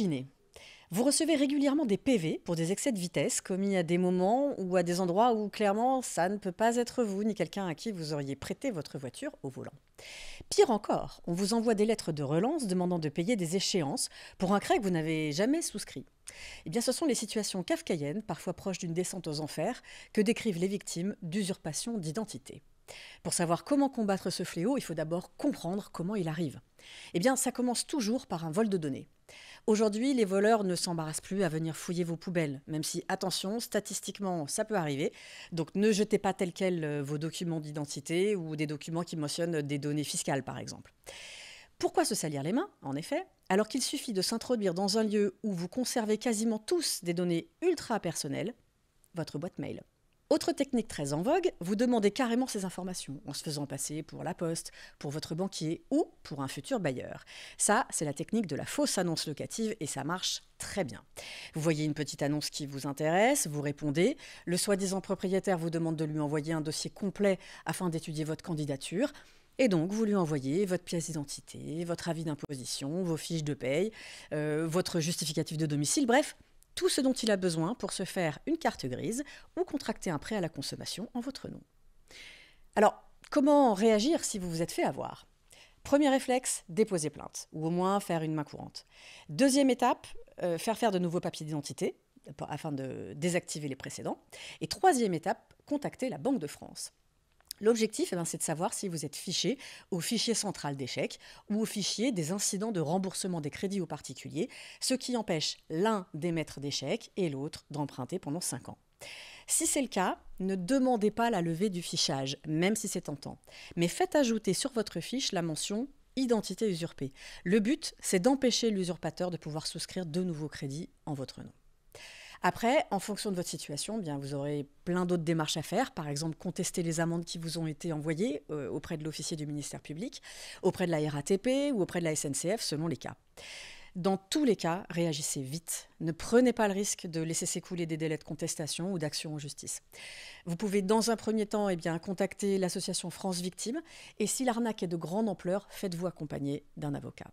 Imaginez, vous recevez régulièrement des PV pour des excès de vitesse commis à des moments ou à des endroits où clairement ça ne peut pas être vous ni quelqu'un à qui vous auriez prêté votre voiture au volant. Pire encore, on vous envoie des lettres de relance demandant de payer des échéances pour un crédit que vous n'avez jamais souscrit. Eh bien, ce sont les situations kafkaïennes, parfois proches d'une descente aux enfers, que décrivent les victimes d'usurpation d'identité. Pour savoir comment combattre ce fléau, il faut d'abord comprendre comment il arrive. Eh bien, ça commence toujours par un vol de données. Aujourd'hui, les voleurs ne s'embarrassent plus à venir fouiller vos poubelles, même si, attention, statistiquement, ça peut arriver. Donc ne jetez pas tel quel euh, vos documents d'identité ou des documents qui mentionnent des données fiscales, par exemple. Pourquoi se salir les mains, en effet, alors qu'il suffit de s'introduire dans un lieu où vous conservez quasiment tous des données ultra personnelles, votre boîte mail. Autre technique très en vogue, vous demandez carrément ces informations en se faisant passer pour la poste, pour votre banquier ou pour un futur bailleur. Ça, c'est la technique de la fausse annonce locative et ça marche très bien. Vous voyez une petite annonce qui vous intéresse, vous répondez, le soi-disant propriétaire vous demande de lui envoyer un dossier complet afin d'étudier votre candidature. Et donc, vous lui envoyez votre pièce d'identité, votre avis d'imposition, vos fiches de paye, euh, votre justificatif de domicile, bref, tout ce dont il a besoin pour se faire une carte grise ou contracter un prêt à la consommation en votre nom. Alors, comment réagir si vous vous êtes fait avoir Premier réflexe, déposer plainte, ou au moins faire une main courante. Deuxième étape, euh, faire faire de nouveaux papiers d'identité afin de désactiver les précédents. Et troisième étape, contacter la Banque de France. L'objectif, eh ben, c'est de savoir si vous êtes fiché au fichier central des ou au fichier des incidents de remboursement des crédits aux particuliers, ce qui empêche l'un d'émettre des chèques et l'autre d'emprunter pendant 5 ans. Si c'est le cas, ne demandez pas la levée du fichage, même si c'est tentant, mais faites ajouter sur votre fiche la mention identité usurpée. Le but, c'est d'empêcher l'usurpateur de pouvoir souscrire de nouveaux crédits en votre nom. Après, en fonction de votre situation, eh bien, vous aurez plein d'autres démarches à faire. Par exemple, contester les amendes qui vous ont été envoyées euh, auprès de l'officier du ministère public, auprès de la RATP ou auprès de la SNCF, selon les cas. Dans tous les cas, réagissez vite. Ne prenez pas le risque de laisser s'écouler des délais de contestation ou d'action en justice. Vous pouvez dans un premier temps eh bien, contacter l'association France Victimes et si l'arnaque est de grande ampleur, faites-vous accompagner d'un avocat.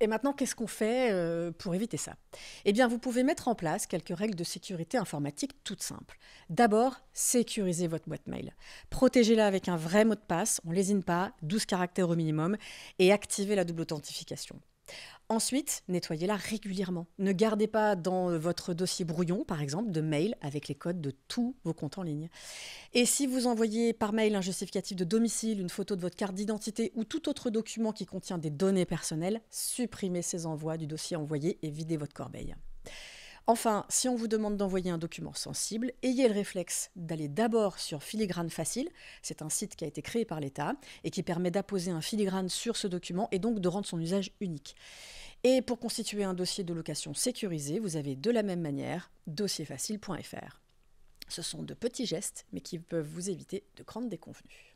Et maintenant, qu'est-ce qu'on fait euh, pour éviter ça Eh bien, vous pouvez mettre en place quelques règles de sécurité informatique toutes simples. D'abord, sécurisez votre boîte mail. Protégez-la avec un vrai mot de passe, on lésine pas, 12 caractères au minimum, et activez la double authentification. Ensuite, nettoyez-la régulièrement. Ne gardez pas dans euh, votre dossier brouillon, par exemple, de mail avec les codes de tous vos comptes en ligne. Et si vous envoyez par mail un justificatif de domicile, une photo de votre carte d'identité ou tout autre document qui contient des données personnelles, supprimez ces envois du dossier envoyé et videz votre corbeille. Enfin, si on vous demande d'envoyer un document sensible, ayez le réflexe d'aller d'abord sur Filigrane Facile. C'est un site qui a été créé par l'État et qui permet d'apposer un filigrane sur ce document et donc de rendre son usage unique. Et pour constituer un dossier de location sécurisé, vous avez de la même manière dossierfacile.fr. Ce sont de petits gestes, mais qui peuvent vous éviter de grandes déconvenues.